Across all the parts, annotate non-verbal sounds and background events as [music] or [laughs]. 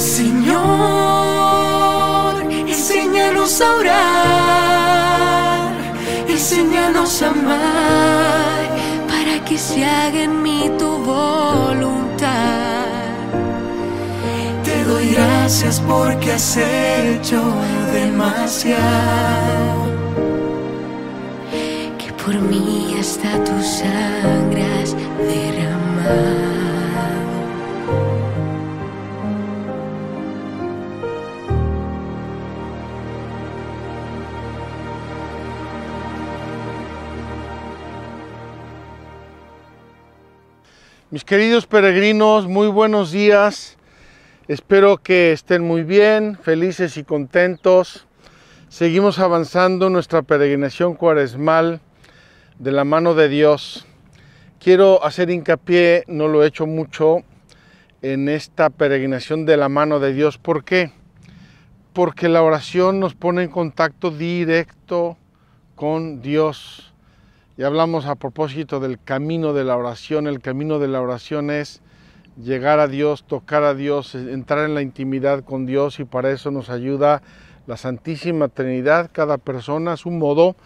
Señor, enséñanos a orar, enséñanos a amar, para que se haga en mí tu voluntad. Te doy gracias porque has hecho demasiado, que por mí hasta tus sangras derramar. Mis queridos peregrinos, muy buenos días. Espero que estén muy bien, felices y contentos. Seguimos avanzando nuestra peregrinación cuaresmal de la mano de Dios. Quiero hacer hincapié, no lo he hecho mucho, en esta peregrinación de la mano de Dios. ¿Por qué? Porque la oración nos pone en contacto directo con Dios y hablamos a propósito del camino de la oración. El camino de la oración es llegar a Dios, tocar a Dios, e, entrar en la intimidad con Dios y para eso nos ayuda la Santísima Trinidad, cada persona a su modo,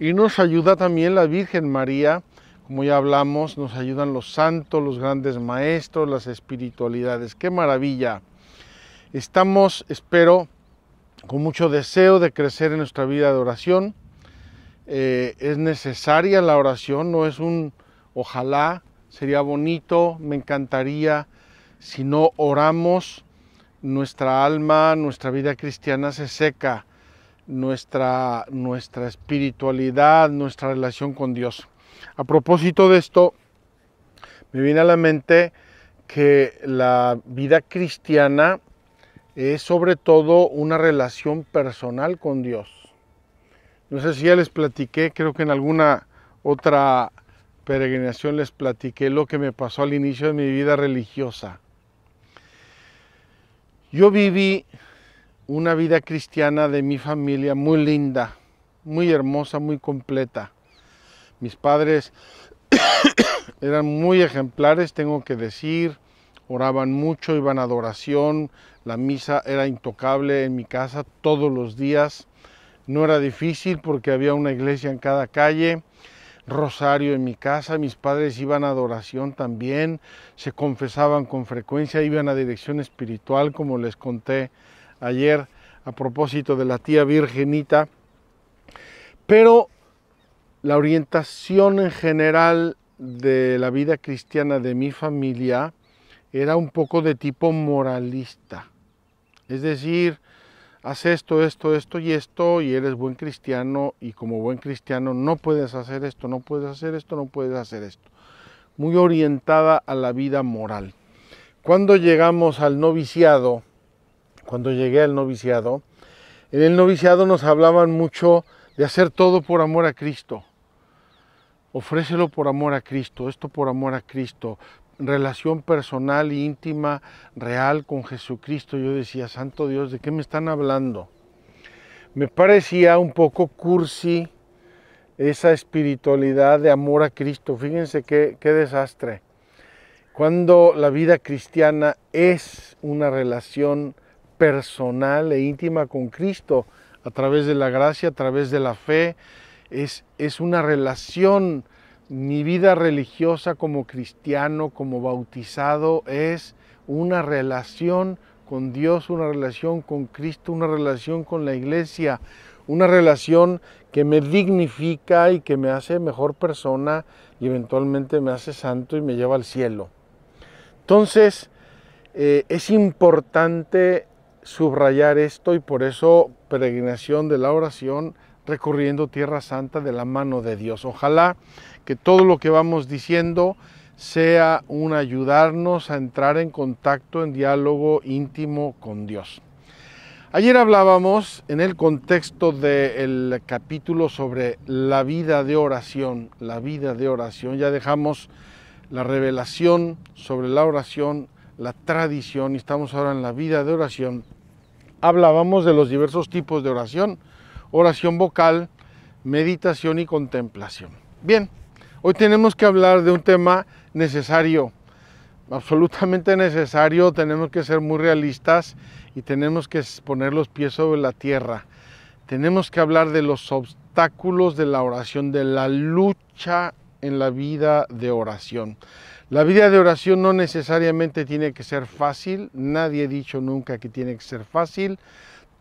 y nos ayuda también la Virgen María, como ya hablamos, nos ayudan los santos, los grandes maestros, las espiritualidades. ¡Qué maravilla! Estamos, espero, con mucho deseo de crecer en nuestra vida de oración eh, es necesaria la oración, no es un ojalá, sería bonito, me encantaría. Si no oramos, nuestra alma, nuestra vida cristiana se seca, nuestra, nuestra espiritualidad, nuestra relación con Dios. A propósito de esto, me viene a la mente que la vida cristiana es sobre todo una relación personal con Dios no sé si ya les platiqué, creo que en alguna otra peregrinación les platiqué lo que me pasó al inicio de mi vida religiosa. Yo viví una vida cristiana de mi familia muy linda, muy hermosa, muy completa. Mis padres [coughs] eran muy ejemplares, tengo que decir, oraban mucho, iban a adoración, la misa era intocable en mi casa todos los días. No era difícil porque había una iglesia en cada calle, rosario en mi casa, mis padres iban a adoración también, se confesaban con frecuencia, iban a dirección espiritual, como les conté ayer a propósito de la tía virgenita. Pero la orientación en general de la vida cristiana de mi familia era un poco de tipo moralista. Es decir, haz esto, esto, esto y esto, y eres buen cristiano, y como buen cristiano no puedes hacer esto, no puedes hacer esto, no puedes hacer esto. Muy orientada a la vida moral. Cuando llegamos al noviciado, cuando llegué al noviciado, en el noviciado nos hablaban mucho de hacer todo por amor a Cristo. Ofrécelo por amor a Cristo, esto por amor a Cristo, relación personal, íntima, real con Jesucristo, yo decía, Santo Dios, ¿de qué me están hablando? Me parecía un poco cursi esa espiritualidad de amor a Cristo. Fíjense qué, qué desastre. Cuando la vida cristiana es una relación personal e íntima con Cristo, a través de la gracia, a través de la fe, es, es una relación mi vida religiosa como cristiano, como bautizado, es una relación con Dios, una relación con Cristo, una relación con la iglesia, una relación que me dignifica y que me hace mejor persona y eventualmente me hace santo y me lleva al cielo. Entonces, eh, es importante subrayar esto y por eso peregrinación de la oración recorriendo Tierra Santa de la mano de Dios. Ojalá que todo lo que vamos diciendo sea un ayudarnos a entrar en contacto, en diálogo íntimo con Dios. Ayer hablábamos en el contexto del capítulo sobre la vida de oración, la vida de oración. Ya dejamos la revelación sobre la oración, la tradición, y estamos ahora en la vida de oración. Hablábamos de los diversos tipos de oración, oración vocal, meditación y contemplación. Bien, Hoy tenemos que hablar de un tema necesario, absolutamente necesario, tenemos que ser muy realistas y tenemos que poner los pies sobre la tierra. Tenemos que hablar de los obstáculos de la oración, de la lucha en la vida de oración. La vida de oración no necesariamente tiene que ser fácil, nadie ha dicho nunca que tiene que ser fácil,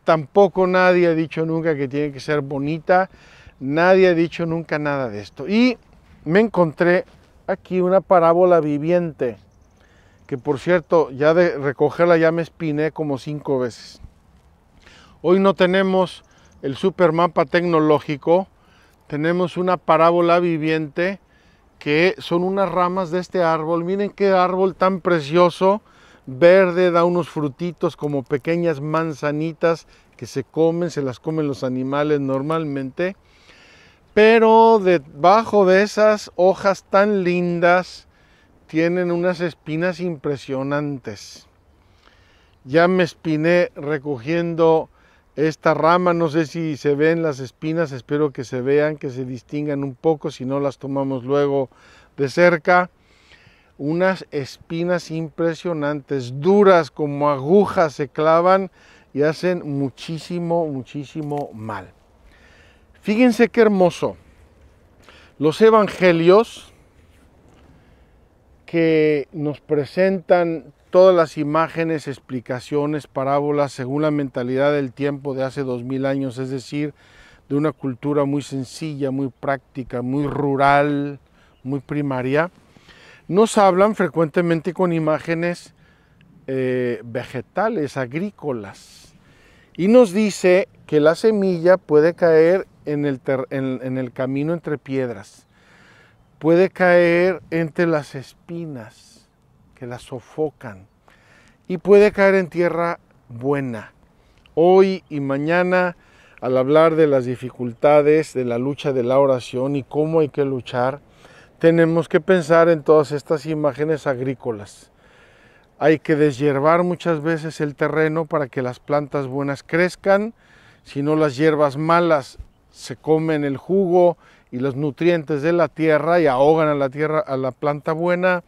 tampoco nadie ha dicho nunca que tiene que ser bonita, nadie ha dicho nunca nada de esto. Y me encontré aquí una parábola viviente, que por cierto, ya de recogerla ya me espiné como cinco veces. Hoy no tenemos el mapa tecnológico, tenemos una parábola viviente que son unas ramas de este árbol. Miren qué árbol tan precioso, verde, da unos frutitos como pequeñas manzanitas que se comen, se las comen los animales normalmente pero debajo de esas hojas tan lindas tienen unas espinas impresionantes. Ya me espiné recogiendo esta rama, no sé si se ven las espinas, espero que se vean, que se distingan un poco, si no las tomamos luego de cerca. Unas espinas impresionantes, duras como agujas, se clavan y hacen muchísimo, muchísimo mal. Fíjense qué hermoso. Los evangelios que nos presentan todas las imágenes, explicaciones, parábolas, según la mentalidad del tiempo de hace dos mil años, es decir, de una cultura muy sencilla, muy práctica, muy rural, muy primaria, nos hablan frecuentemente con imágenes eh, vegetales, agrícolas, y nos dice que la semilla puede caer en el, camino entre piedras, puede caer entre las espinas que las sofocan y puede caer en tierra buena. Hoy y mañana, al hablar de las dificultades de la lucha de la oración y cómo hay que luchar, tenemos que pensar en todas estas imágenes agrícolas. Hay que deshiervar muchas veces el terreno para que las plantas buenas crezcan, si no las hierbas malas se comen el jugo y los nutrientes de la tierra y ahogan a la tierra, a la planta buena.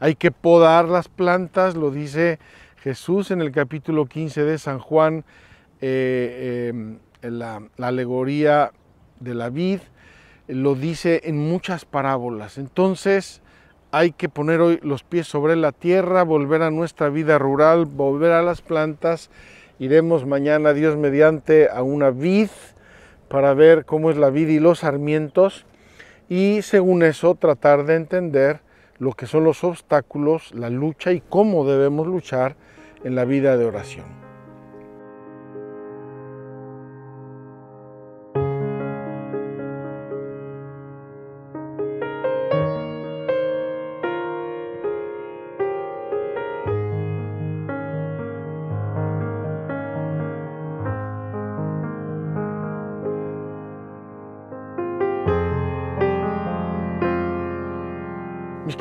Hay que podar las plantas, lo dice Jesús en el capítulo 15 de San Juan, eh, eh, la, alegoría de la vid, lo dice en muchas parábolas. Entonces, hay que poner hoy los pies sobre la tierra, volver a nuestra vida rural, volver a las plantas. Iremos mañana, Dios mediante, a una vid para ver cómo es la vida y los sarmientos y según eso tratar de entender lo que son los obstáculos, la lucha y cómo debemos luchar en la vida de oración.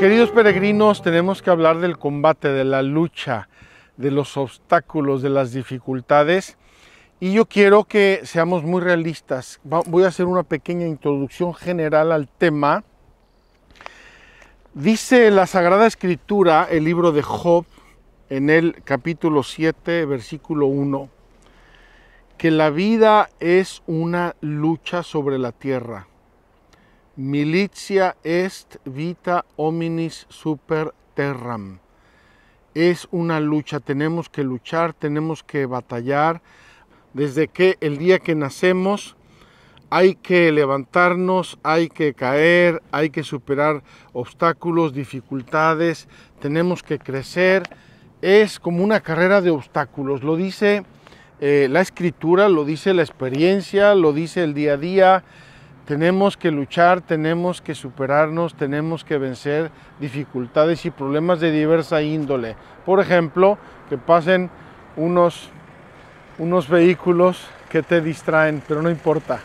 queridos peregrinos, tenemos que hablar del combate, de la lucha, de los obstáculos, de las dificultades. Y yo quiero que seamos muy realistas. Voy a hacer una pequeña introducción general al tema. Dice la Sagrada Escritura, el libro de Job, en el capítulo 7, versículo 1, que la vida es una lucha sobre la tierra militia est vita hominis super terram. Es una lucha, tenemos que luchar, tenemos que batallar. Desde que el día que nacemos hay que levantarnos, hay que caer, hay que superar obstáculos, dificultades, tenemos que crecer. Es como una carrera de obstáculos, lo dice eh, la escritura, lo dice la experiencia, lo dice el día a día tenemos que luchar, tenemos que superarnos, tenemos que vencer dificultades y problemas de diversa índole. Por ejemplo, que pasen unos, unos vehículos que te distraen, pero no importa.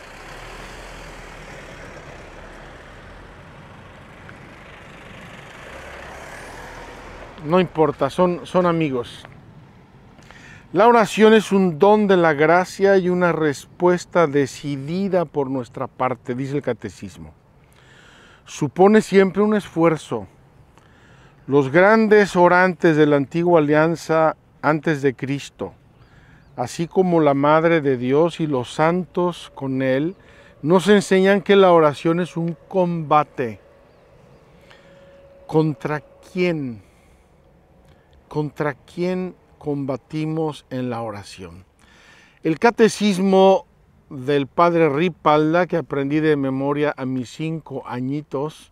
No importa, son, son amigos. La oración es un don de la gracia y una respuesta decidida por nuestra parte, dice el catecismo. Supone siempre un esfuerzo. Los grandes orantes de la antigua alianza antes de Cristo, así como la Madre de Dios y los santos con Él, nos enseñan que la oración es un combate. ¿Contra quién? ¿Contra quién combatimos en la oración. El catecismo del padre Ripalda, que aprendí de memoria a mis cinco añitos,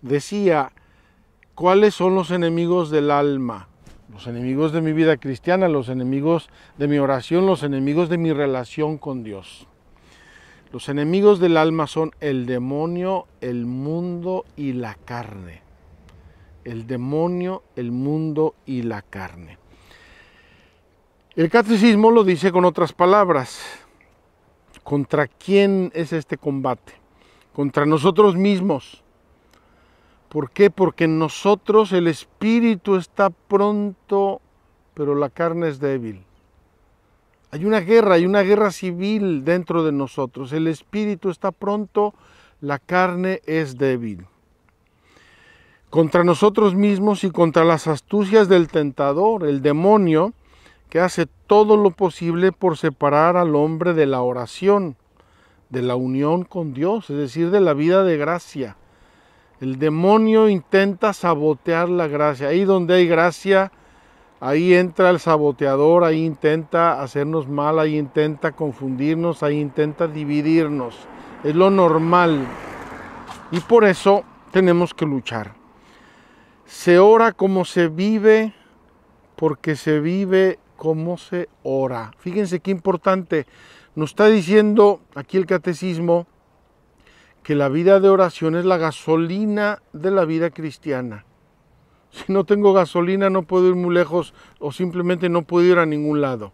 decía, ¿cuáles son los enemigos del alma? Los enemigos de mi vida cristiana, los enemigos de mi oración, los enemigos de mi relación con Dios. Los enemigos del alma son el demonio, el mundo y la carne. El demonio, el mundo y la carne. El catecismo lo dice con otras palabras. ¿Contra quién es este combate? Contra nosotros mismos. ¿Por qué? Porque en nosotros el espíritu está pronto, pero la carne es débil. Hay una guerra, hay una guerra civil dentro de nosotros. El espíritu está pronto, la carne es débil. Contra nosotros mismos y contra las astucias del tentador, el demonio, que hace todo lo posible por separar al hombre de la oración, de la unión con Dios, es decir, de la vida de gracia. El demonio intenta sabotear la gracia. Ahí donde hay gracia, ahí entra el saboteador, ahí intenta hacernos mal, ahí intenta confundirnos, ahí intenta dividirnos. Es lo normal. Y por eso tenemos que luchar. Se ora como se vive porque se vive cómo se ora. Fíjense qué importante. Nos está diciendo aquí el catecismo que la vida de oración es la gasolina de la vida cristiana. Si no tengo gasolina no puedo ir muy lejos o simplemente no puedo ir a ningún lado.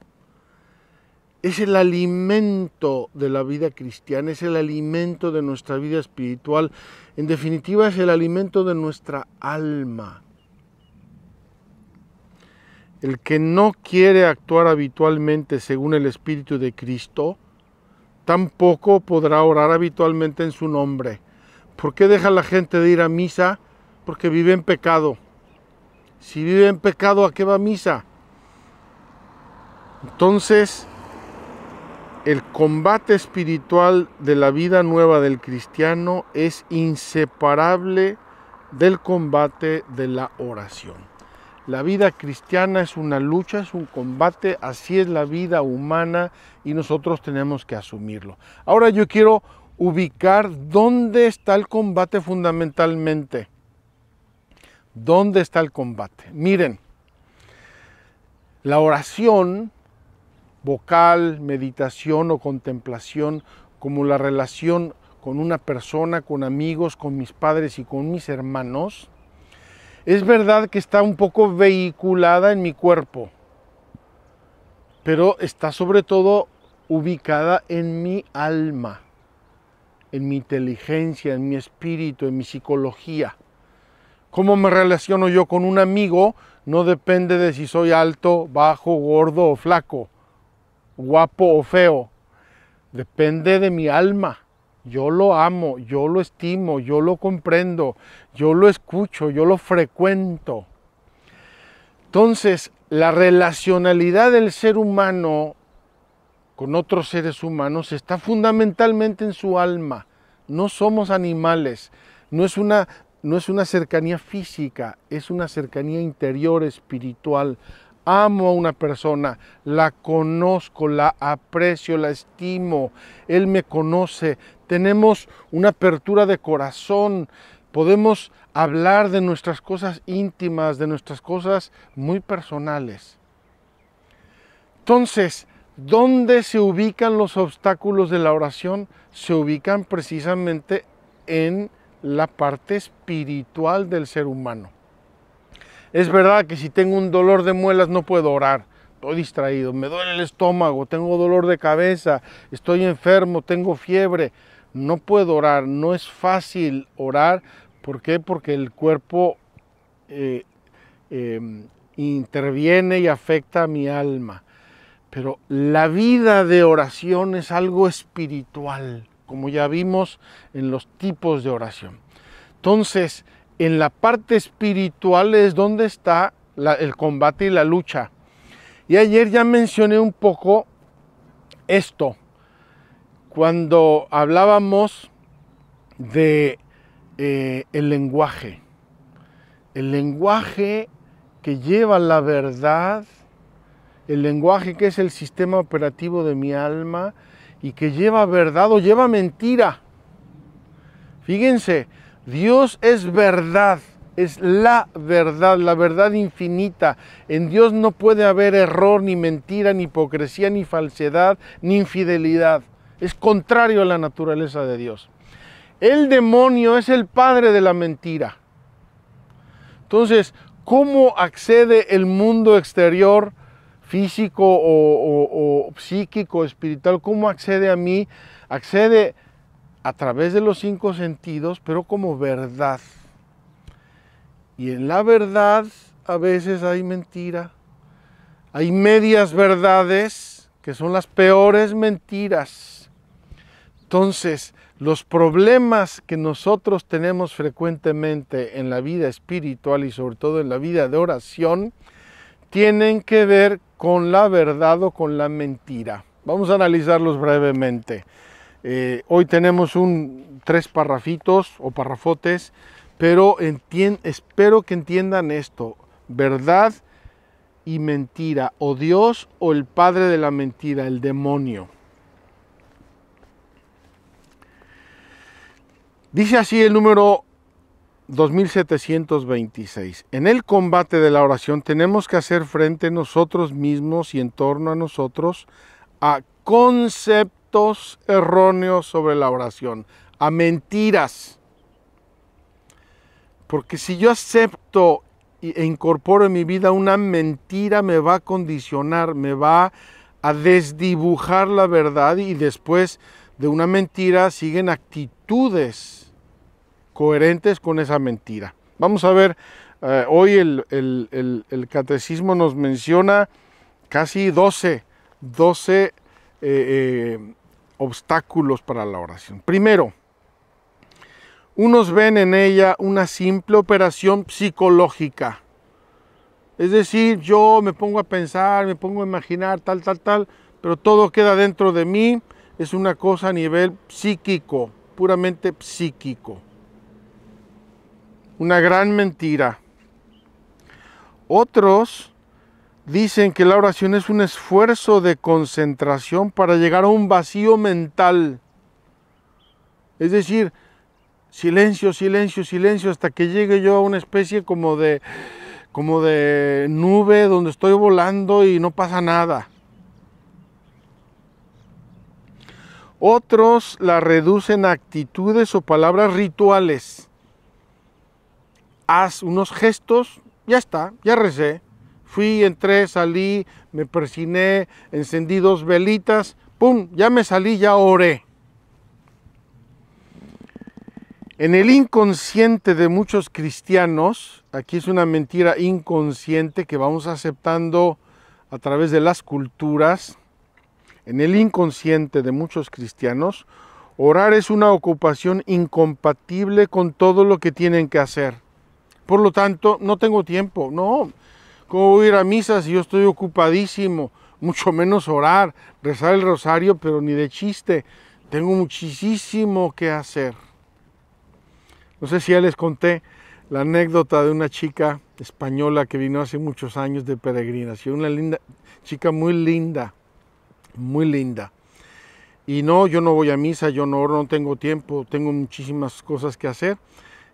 Es el alimento de la vida cristiana, es el alimento de nuestra vida espiritual, en definitiva es el alimento de nuestra alma. El que no quiere actuar habitualmente según el Espíritu de Cristo, tampoco podrá orar habitualmente en su nombre. ¿Por qué deja la gente de ir a misa? Porque vive en pecado. Si vive en pecado, ¿a qué va misa? Entonces, el combate espiritual de la vida nueva del cristiano es inseparable del combate de la oración. La vida cristiana es una lucha, es un combate, así es la vida humana y nosotros tenemos que asumirlo. Ahora yo quiero ubicar dónde está el combate fundamentalmente. ¿Dónde está el combate? Miren, la oración vocal, meditación o contemplación, como la relación con una persona, con amigos, con mis padres y con mis hermanos, es verdad que está un poco vehiculada en mi cuerpo, pero está sobre todo ubicada en mi alma, en mi inteligencia, en mi espíritu, en mi psicología. Cómo me relaciono yo con un amigo no depende de si soy alto, bajo, gordo o flaco, guapo o feo. Depende de mi alma yo lo amo, yo lo estimo, yo lo comprendo, yo lo escucho, yo lo frecuento. Entonces, la relacionalidad del ser humano con otros seres humanos está fundamentalmente en su alma. No somos animales, no es una, no es una cercanía física, es una cercanía interior, espiritual, amo a una persona, la conozco, la aprecio, la estimo, Él me conoce, tenemos una apertura de corazón, podemos hablar de nuestras cosas íntimas, de nuestras cosas muy personales. Entonces, ¿dónde se ubican los obstáculos de la oración? Se ubican precisamente en la parte espiritual del ser humano. Es verdad que si tengo un dolor de muelas no puedo orar, estoy distraído, me duele el estómago, tengo dolor de cabeza, estoy enfermo, tengo fiebre, no puedo orar, no es fácil orar. ¿Por qué? Porque el cuerpo eh, em, interviene y afecta a mi alma. Pero la vida de oración es algo espiritual, como ya vimos en los tipos de oración. Entonces, en la parte espiritual es donde está el combate y la lucha. Y ayer ya mencioné un poco esto, cuando hablábamos de eh, el lenguaje, el lenguaje que lleva la verdad, el lenguaje que es el sistema operativo de mi alma y que lleva verdad o lleva mentira. Fíjense, Dios es verdad, es la verdad, la verdad infinita. En Dios no puede haber error, ni mentira, ni hipocresía, ni falsedad, ni infidelidad. Es contrario a la naturaleza de Dios. El demonio es el padre de la mentira. Entonces, ¿cómo accede el mundo exterior, físico o, psíquico, espiritual? ¿Cómo accede a mí? Accede a través de los cinco sentidos, pero como verdad. Y en la verdad a veces hay mentira, hay medias verdades que son las peores mentiras. Entonces, los problemas que nosotros tenemos frecuentemente en la vida espiritual y sobre todo en la vida de oración tienen que ver con la verdad o con la mentira. Vamos a analizarlos brevemente. Eh, hoy tenemos un, tres parrafitos o parrafotes, pero espero que entiendan esto. Verdad y mentira, o Dios o el padre de la mentira, el demonio. Dice así el número 2726. En el combate de la oración tenemos que hacer frente nosotros mismos y en torno a nosotros a conceptos erróneos sobre la oración, a mentiras. Porque si yo acepto e incorporo en mi vida una mentira, me va a condicionar, me va a desdibujar la verdad y después de una mentira siguen actitudes coherentes con esa mentira. Vamos a ver, eh, hoy el, catecismo nos menciona casi 12, 12 obstáculos para la oración. Primero, unos ven en ella una simple operación psicológica. Es decir, yo me pongo a pensar, me pongo a imaginar, tal, tal, tal, pero todo queda dentro de mí. Es una cosa a nivel psíquico, puramente psíquico. Una gran mentira. Otros dicen que la oración es un esfuerzo de concentración para llegar a un vacío mental. Es decir, silencio, silencio, silencio, hasta que llegue yo a una especie como de, como de nube donde estoy volando y no pasa nada. Otros la reducen a actitudes o palabras rituales. Haz unos gestos, ya está, ya recé, Fui, entré, salí, me persiné, encendí dos velitas, ¡pum! Ya me salí, ya oré. En el inconsciente de muchos cristianos, aquí es una mentira inconsciente que vamos aceptando a través de las culturas, en el inconsciente de muchos cristianos, orar es una ocupación incompatible con todo lo que tienen que hacer. Por lo tanto, no tengo tiempo, no, ¿Cómo voy a ir a misa si yo estoy ocupadísimo? Mucho menos orar, rezar el rosario, pero ni de chiste. Tengo muchísimo que hacer. No sé si ya les conté la anécdota de una chica española que vino hace muchos años de peregrinación, una linda chica muy linda, muy linda. Y no, yo no voy a misa, yo no, no tengo tiempo, tengo muchísimas cosas que hacer.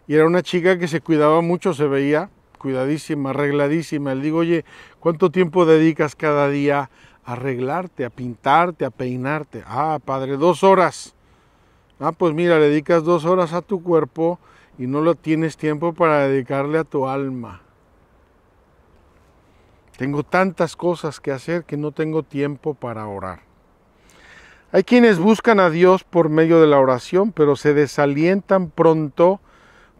Y era una chica que se cuidaba mucho, se veía, cuidadísima, arregladísima. Le digo, oye, ¿cuánto tiempo dedicas cada día a arreglarte, a pintarte, a peinarte? Ah, padre, dos horas. Ah, pues mira, le dedicas dos horas a tu cuerpo y no lo tienes tiempo para dedicarle a tu alma. Tengo tantas cosas que hacer que no tengo tiempo para orar. Hay quienes buscan a Dios por medio de la oración, pero se desalientan pronto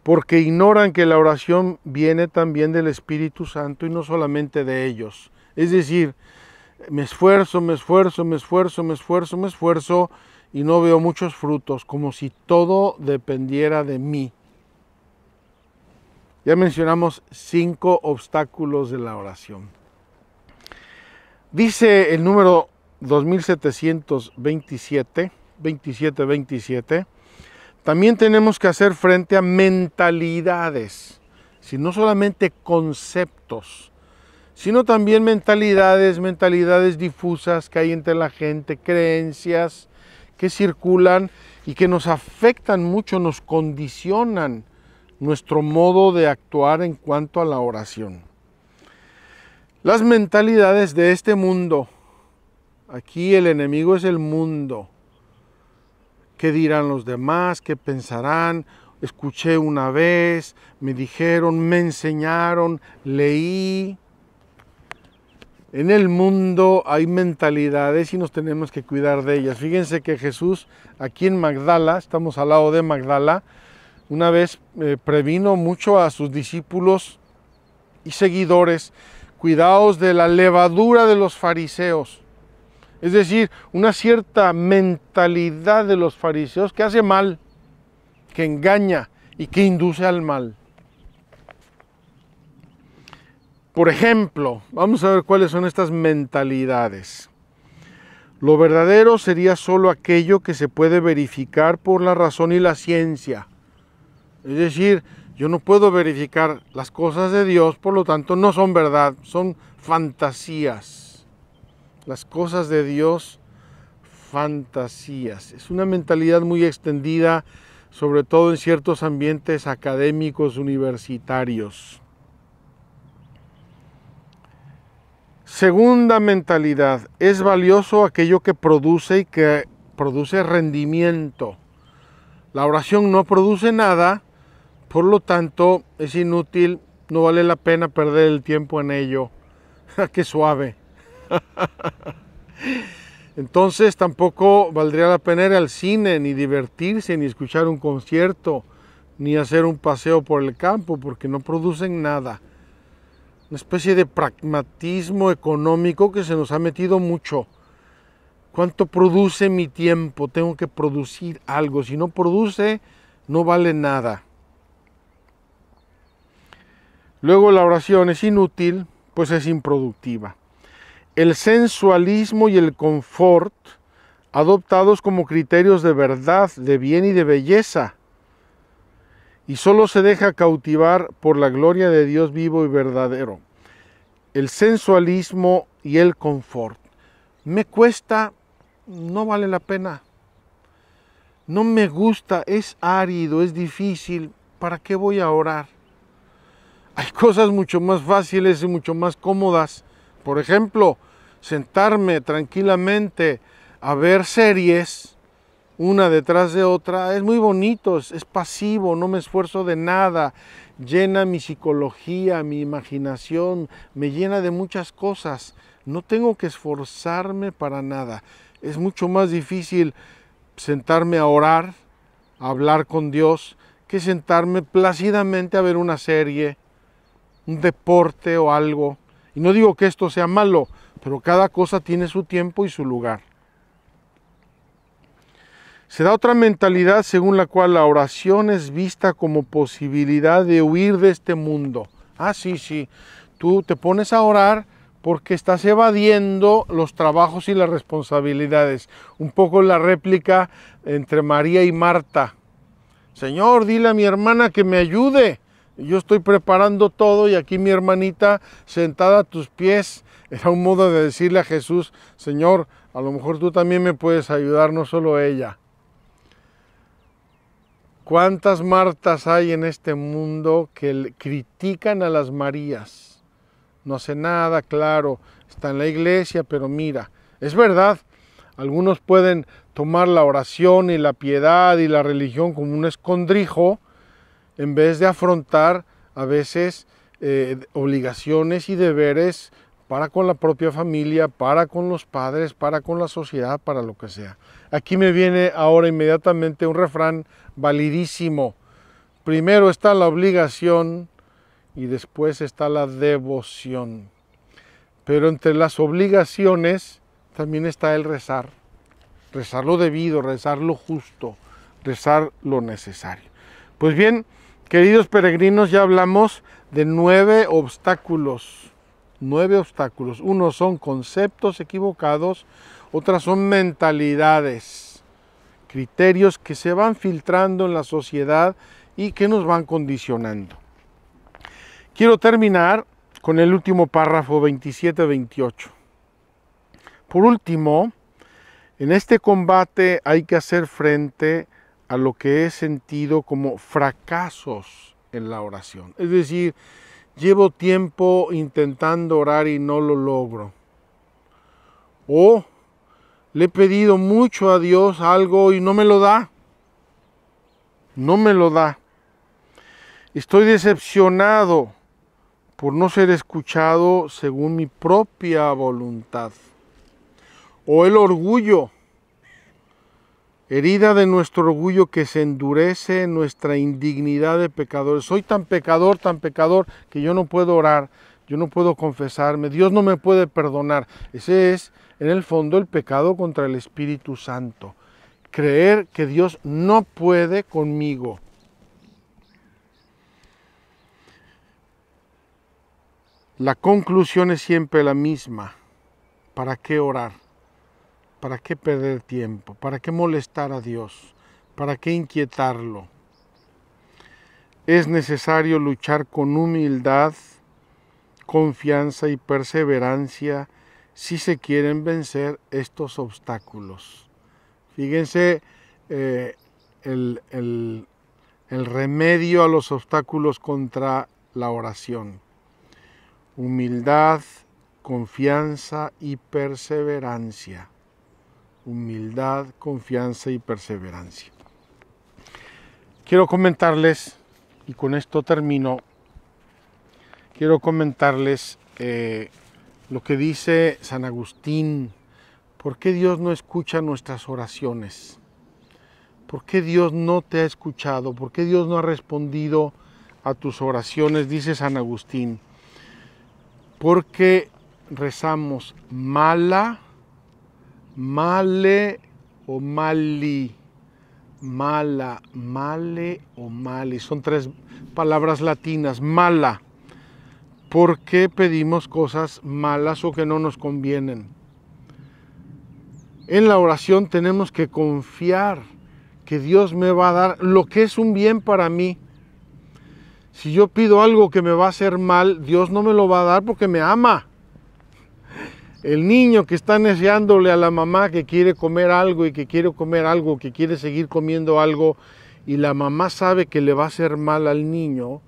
porque ignoran que la oración viene también del Espíritu Santo y no solamente de ellos. Es decir, me esfuerzo, me esfuerzo, me esfuerzo, me esfuerzo, me esfuerzo y no veo muchos frutos, como si todo dependiera de mí. Ya mencionamos cinco obstáculos de la oración. Dice el número 2727, 2727, también tenemos que hacer frente a mentalidades, si no solamente conceptos, sino también mentalidades, mentalidades difusas que hay entre la gente, creencias que circulan y que nos afectan mucho, nos condicionan nuestro modo de actuar en cuanto a la oración. Las mentalidades de este mundo. Aquí el enemigo es el mundo ¿Qué dirán los demás? ¿Qué pensarán? Escuché una vez, me dijeron, me enseñaron, leí. En el mundo hay mentalidades y nos tenemos que cuidar de ellas. Fíjense que Jesús, aquí en Magdala, estamos al lado de Magdala, una vez eh, previno mucho a sus discípulos y seguidores, cuidaos de la levadura de los fariseos es decir, una cierta mentalidad de los fariseos que hace mal, que engaña y que induce al mal. Por ejemplo, vamos a ver cuáles son estas mentalidades. Lo verdadero sería sólo aquello que se puede verificar por la razón y la ciencia. Es decir, yo no puedo verificar las cosas de Dios, por lo tanto no son verdad, son fantasías las cosas de Dios fantasías. Es una mentalidad muy extendida, sobre todo en ciertos ambientes académicos universitarios. Segunda mentalidad, es valioso aquello que produce y que produce rendimiento. La oración no produce nada, por lo tanto es inútil, no vale la pena perder el tiempo en ello. [laughs] ¡Qué suave! [laughs] Entonces tampoco valdría la pena ir al cine, ni divertirse, ni escuchar un concierto, ni hacer un paseo por el campo, porque no producen nada. Una especie de pragmatismo económico que se nos ha metido mucho. ¿Cuánto produce mi tiempo? Tengo que producir algo. Si no produce, no vale nada. Luego la oración es inútil, pues es improductiva el sensualismo y el confort adoptados como criterios de verdad, de bien y de belleza, y solo se deja cautivar por la gloria de Dios vivo y verdadero. El sensualismo y el confort. Me cuesta, no vale la pena. No me gusta, es árido, es difícil. ¿Para qué voy a orar? Hay cosas mucho más fáciles y mucho más cómodas. Por ejemplo, sentarme tranquilamente a ver series una detrás de otra, es muy bonito, es, pasivo, no me esfuerzo de nada, llena mi psicología, mi imaginación, me llena de muchas cosas, no tengo que esforzarme para nada. Es mucho más difícil sentarme a orar, a hablar con Dios, que sentarme plácidamente a ver una serie, un deporte o algo. Y no digo que esto sea malo, pero cada cosa tiene su tiempo y su lugar. Se da otra mentalidad según la cual la oración es vista como posibilidad de huir de este mundo. Ah, sí, sí. Tú te pones a orar porque estás evadiendo los trabajos y las responsabilidades. Un poco la réplica entre María y Marta. Señor, dile a mi hermana que me ayude. Yo estoy preparando todo y aquí mi hermanita sentada a tus pies era un modo de decirle a Jesús, Señor, a lo mejor tú también me puedes ayudar, no solo ella. ¿Cuántas Martas hay en este mundo que critican a las Marías? No hace nada, claro, está en la iglesia, pero mira, es verdad, algunos pueden tomar la oración y la piedad y la religión como un escondrijo en vez de afrontar a veces eh, obligaciones y deberes para con la propia familia, para con los padres, para con la sociedad, para lo que sea. Aquí me viene ahora inmediatamente un refrán validísimo. Primero está la obligación y después está la devoción. Pero entre las obligaciones también está el rezar. Rezar lo debido, rezar lo justo, rezar lo necesario. Pues bien, queridos peregrinos, ya hablamos de nueve obstáculos nueve obstáculos. Unos son conceptos equivocados, otras son mentalidades, criterios que se van filtrando en la sociedad y que nos van condicionando. Quiero terminar con el último párrafo 27-28. Por último, en este combate hay que hacer frente a lo que he sentido como fracasos en la oración. Es decir, llevo tiempo intentando orar y no lo logro. O le he pedido mucho a Dios algo y no me lo da. No me lo da. Estoy decepcionado por no ser escuchado según mi propia voluntad. O el orgullo herida de nuestro orgullo que se endurece nuestra indignidad de pecadores. Soy tan pecador, tan pecador, que yo no puedo orar, yo no puedo confesarme, Dios no me puede perdonar. Ese es, en el fondo, el pecado contra el Espíritu Santo. Creer que Dios no puede conmigo. La conclusión es siempre la misma. ¿Para qué orar? ¿Para qué perder tiempo? ¿Para qué molestar a Dios? ¿Para qué inquietarlo? Es necesario luchar con humildad, confianza y perseverancia si se quieren vencer estos obstáculos. Fíjense eh, el remedio a los obstáculos contra la oración. Humildad, confianza y perseverancia humildad, confianza y perseverancia. Quiero comentarles, y con esto termino, quiero comentarles eh, lo que dice San Agustín, ¿por qué Dios no escucha nuestras oraciones? ¿Por qué Dios no te ha escuchado? ¿Por qué Dios no ha respondido a tus oraciones? Dice San Agustín, porque rezamos mala Male o mali. Mala, male o mali. Son tres palabras latinas. Mala. ¿Por qué pedimos cosas malas o que no nos convienen? En la oración tenemos que confiar que Dios me va a dar lo que es un bien para mí. Si yo pido algo que me va a hacer mal, Dios no me lo va a dar porque me ama. El niño que está deseándole a la mamá que quiere comer algo y que quiere comer algo, que quiere seguir comiendo algo, y la mamá sabe que le va a hacer mal al niño,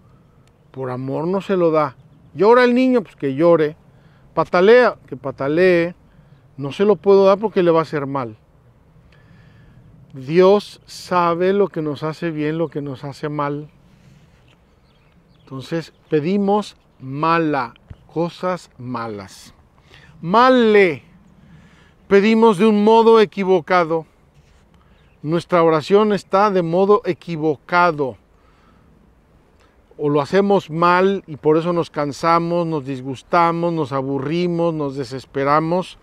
por amor no se lo da. Llora el niño, pues que llore. Patalea, que patalee. No se lo puedo dar porque le va a hacer mal. Dios sabe lo que nos hace bien, lo que nos hace mal. Entonces pedimos mala, cosas malas mal le pedimos de un modo equivocado. Nuestra oración está de modo equivocado. O lo hacemos mal y por eso nos cansamos, nos disgustamos, nos aburrimos, nos desesperamos.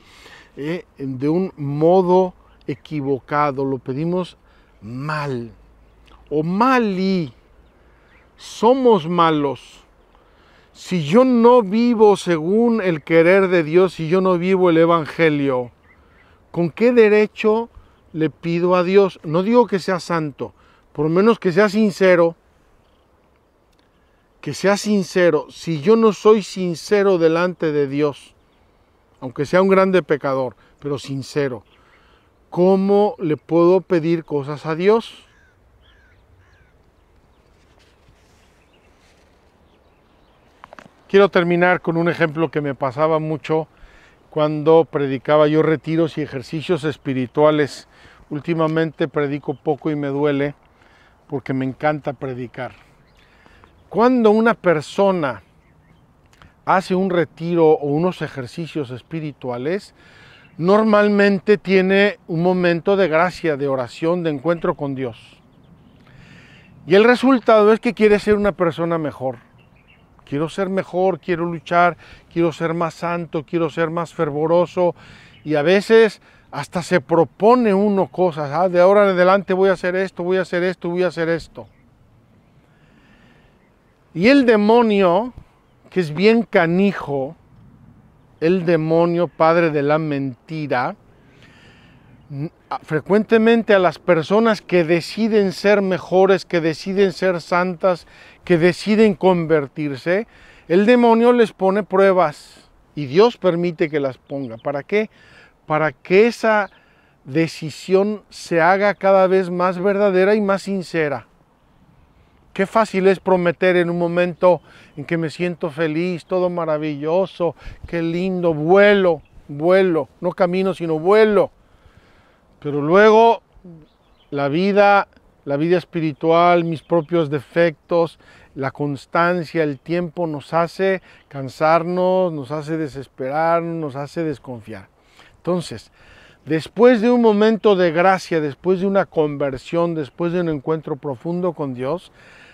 Eh, de un modo equivocado, lo pedimos mal. O mal y somos malos si yo no vivo según el querer de Dios, si yo no vivo el Evangelio, ¿con qué derecho le pido a Dios? No digo que sea santo, por lo menos que sea sincero, que sea sincero. Si yo no soy sincero delante de Dios, aunque sea un grande pecador, pero sincero, ¿cómo le puedo pedir cosas a Dios? Quiero terminar con un ejemplo que me pasaba mucho cuando predicaba yo retiros y ejercicios espirituales. Últimamente predico poco y me duele porque me encanta predicar. Cuando una persona hace un retiro o unos ejercicios espirituales, normalmente tiene un momento de gracia, de oración, de encuentro con Dios. Y el resultado es que quiere ser una persona mejor quiero ser mejor, quiero luchar, quiero ser más santo, quiero ser más fervoroso. Y a veces hasta se propone uno cosas, ah, de ahora en adelante voy a hacer esto, voy a hacer esto, voy a hacer esto. Y el demonio, que es bien canijo, el demonio padre de la mentira, frecuentemente a las personas que deciden ser mejores, que deciden ser santas, que deciden convertirse, el demonio les pone pruebas y Dios permite que las ponga. ¿Para qué? Para que esa decisión se haga cada vez más verdadera y más sincera. Qué fácil es prometer en un momento en que me siento feliz, todo maravilloso, qué lindo, vuelo, vuelo, no camino sino vuelo. Pero luego la vida, la vida espiritual, mis propios defectos, la constancia, el tiempo nos hace cansarnos, nos hace desesperar nos hace desconfiar. Entonces, después de un momento de gracia, después de una conversión, después de un encuentro profundo con Dios,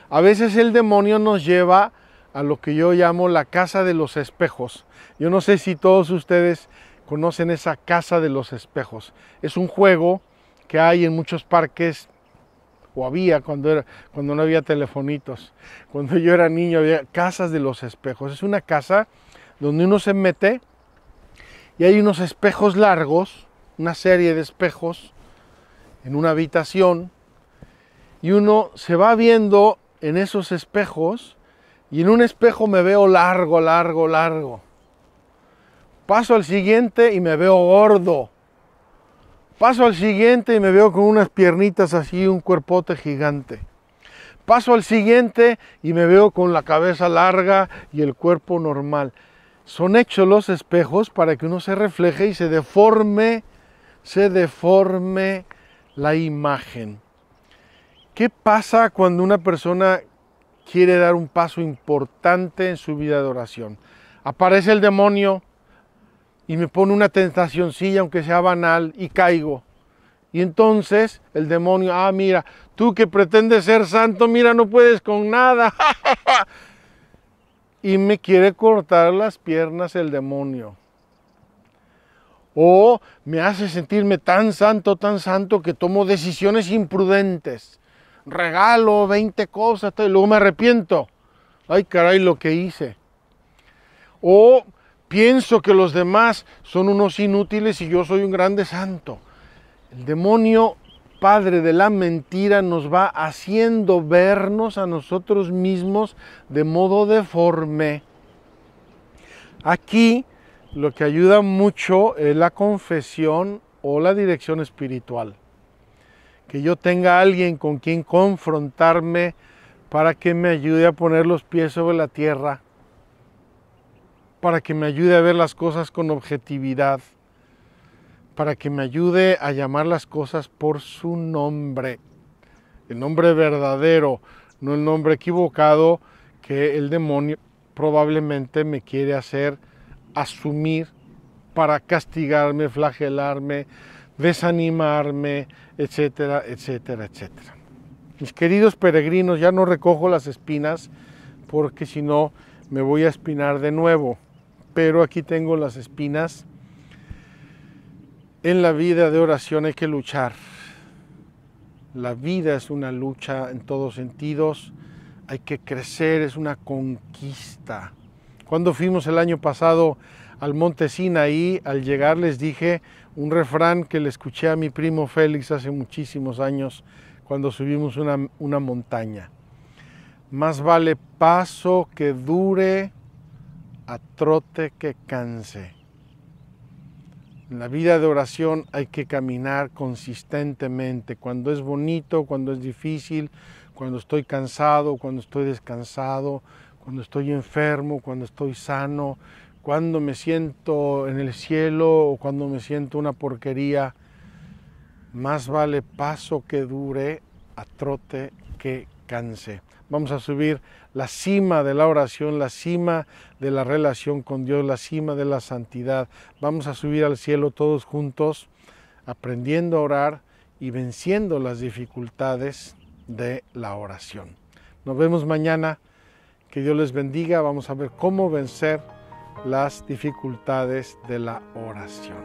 a veces el demonio nos lleva a lo que yo llamo la casa de los espejos. Yo no sé si todos ustedes conocen esa Casa de los Espejos. Es un juego que hay en muchos parques o había cuando, era, cuando no había telefonitos. Cuando yo era niño había casas de los espejos. Es una casa donde uno se mete y hay unos espejos largos, una serie de espejos en una habitación y uno se va viendo en esos espejos y en un espejo me veo largo, largo, largo. Paso al siguiente y me veo gordo. Paso al siguiente y me veo con unas piernitas así, un cuerpote gigante. Paso al siguiente y me veo con la cabeza larga y el cuerpo normal. Son hechos los espejos para que uno se refleje y se deforme, se deforme la imagen. ¿Qué pasa cuando una persona quiere dar un paso importante en su vida de oración? Aparece el demonio, y me pone una tentacioncilla, aunque sea banal, y caigo. Y entonces el demonio, ah, mira, tú que pretendes ser santo, mira, no puedes con nada. [laughs] y me quiere cortar las piernas el demonio. O me hace sentirme tan santo, tan santo, que tomo decisiones imprudentes. Regalo 20 cosas y luego me arrepiento. Ay, caray, lo que hice. O Pienso que los demás son unos inútiles y yo soy un grande santo. El demonio padre de la mentira nos va haciendo vernos a nosotros mismos de modo deforme. Aquí lo que ayuda mucho es la confesión o la dirección espiritual. Que yo tenga alguien con quien confrontarme para que me ayude a poner los pies sobre la tierra para que me ayude a ver las cosas con objetividad, para que me ayude a llamar las cosas por su nombre, el nombre verdadero, no el nombre equivocado que el demonio probablemente me quiere hacer asumir para castigarme, flagelarme, desanimarme, etcétera, etcétera, etcétera. Mis queridos peregrinos, ya no recojo las espinas porque si no me voy a espinar de nuevo pero aquí tengo las espinas. En la vida de oración hay que luchar. La vida es una lucha en todos sentidos. Hay que crecer, es una conquista. Cuando fuimos el año pasado al monte Sinaí, al llegar les dije un refrán que le escuché a mi primo Félix hace muchísimos años cuando subimos una, una montaña. Más vale paso que dure a trote que canse. En la vida de oración hay que caminar consistentemente, cuando es bonito, cuando es difícil, cuando estoy cansado, cuando estoy descansado, cuando estoy enfermo, cuando estoy sano, cuando me siento en el cielo o cuando me siento una porquería. Más vale paso que dure a trote que Vamos a subir la cima de la oración, la cima de la relación con Dios, la cima de la santidad. Vamos a subir al cielo todos juntos, aprendiendo a orar y venciendo las dificultades de la oración. Nos vemos mañana. Que Dios les bendiga. Vamos a ver cómo vencer las dificultades de la oración.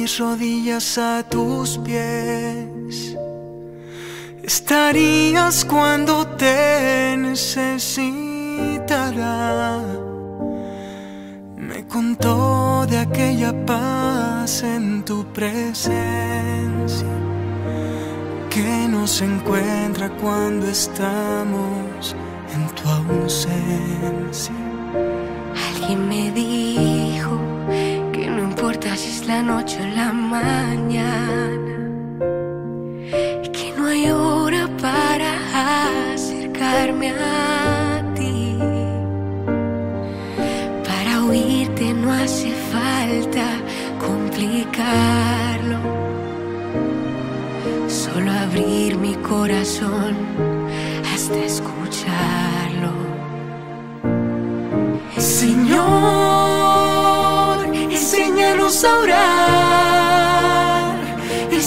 mis rodillas a tus pies. Estarías cuando te necesitará. Me contó de aquella paz en tu presencia que nos encuentra cuando estamos en tu ausencia. Alguien me dijo la noche o la mañana, que no hay hora para acercarme a ti. Para oírte no hace falta complicarlo, solo abrir mi corazón hasta escucharlo. Señor.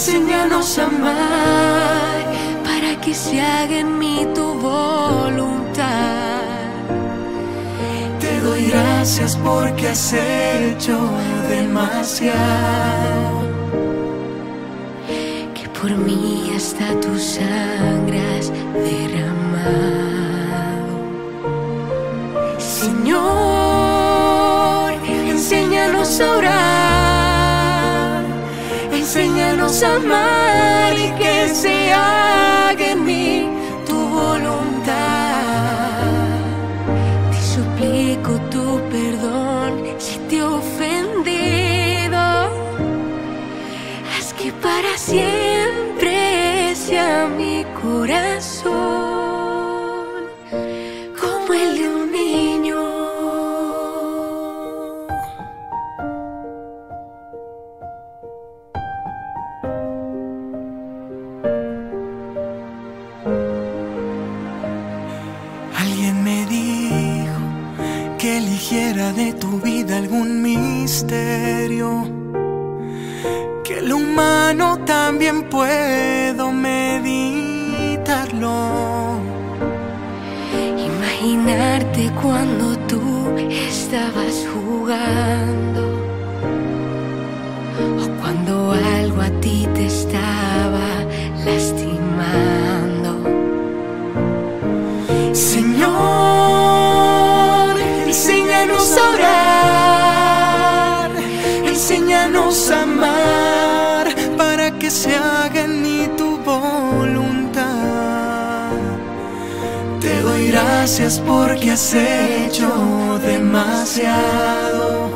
enséñanos a amar para que se haga en mí tu voluntad. Te doy gracias porque has hecho demasiado. Que por mí hasta tu sangre has derramado. Señor, enséñanos a orar amar y que se haga en mí tu voluntad. Te suplico tu perdón si te he ofendido. Haz que para siempre. que el humano también puedo meditarlo. Imaginarte cuando tú estabas jugando o cuando algo a ti te estaba lastimando. Señor. amar para que se haga en tu voluntad. Te doy gracias porque has hecho demasiado.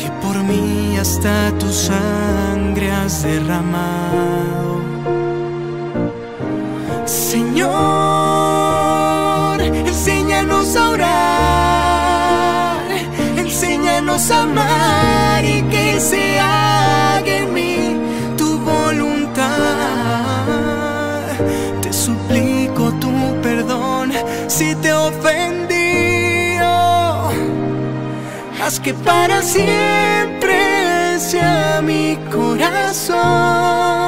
Que por mí hasta tu sangre has derramado. Señor, enséñanos a orar amar y que se haga en mí tu voluntad. Te suplico tu perdón si te ofendí. haz que para siempre sea mi corazón.